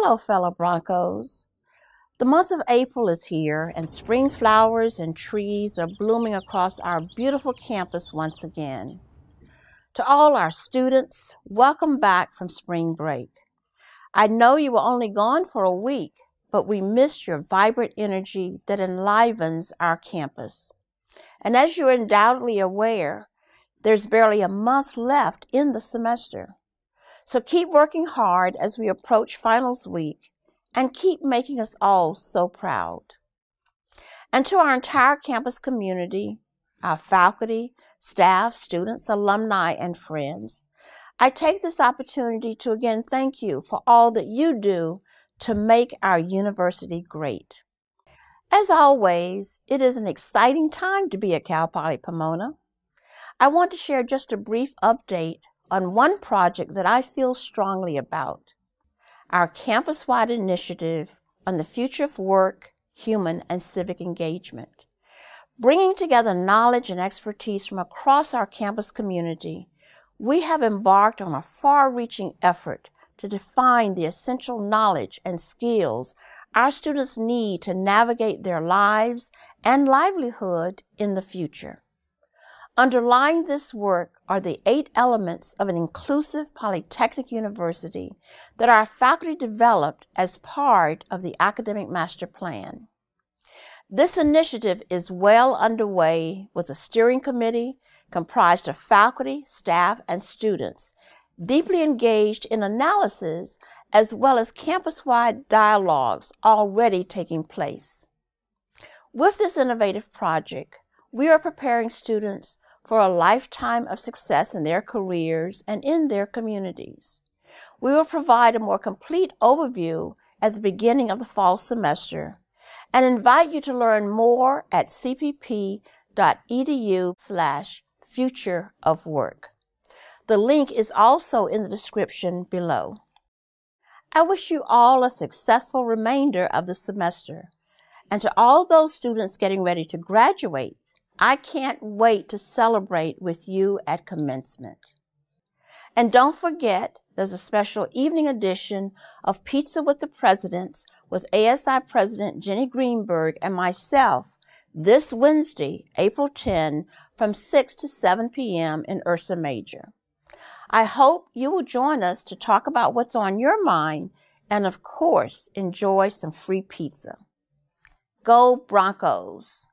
Hello, fellow Broncos. The month of April is here, and spring flowers and trees are blooming across our beautiful campus once again. To all our students, welcome back from spring break. I know you were only gone for a week, but we missed your vibrant energy that enlivens our campus. And as you're undoubtedly aware, there's barely a month left in the semester. So keep working hard as we approach finals week and keep making us all so proud. And to our entire campus community, our faculty, staff, students, alumni, and friends, I take this opportunity to again thank you for all that you do to make our university great. As always, it is an exciting time to be at Cal Poly Pomona. I want to share just a brief update on one project that I feel strongly about our campus wide initiative on the future of work, human, and civic engagement. Bringing together knowledge and expertise from across our campus community, we have embarked on a far reaching effort to define the essential knowledge and skills our students need to navigate their lives and livelihood in the future. Underlying this work are the eight elements of an inclusive polytechnic university that our faculty developed as part of the Academic Master Plan. This initiative is well underway with a steering committee comprised of faculty, staff, and students, deeply engaged in analysis as well as campus-wide dialogues already taking place. With this innovative project, we are preparing students for a lifetime of success in their careers and in their communities. We will provide a more complete overview at the beginning of the fall semester and invite you to learn more at cpp.edu slash future of work. The link is also in the description below. I wish you all a successful remainder of the semester. And to all those students getting ready to graduate, I can't wait to celebrate with you at commencement. And don't forget, there's a special evening edition of Pizza with the Presidents with ASI President Jenny Greenberg and myself this Wednesday, April 10, from 6 to 7 p.m. in Ursa Major. I hope you will join us to talk about what's on your mind and, of course, enjoy some free pizza. Go Broncos!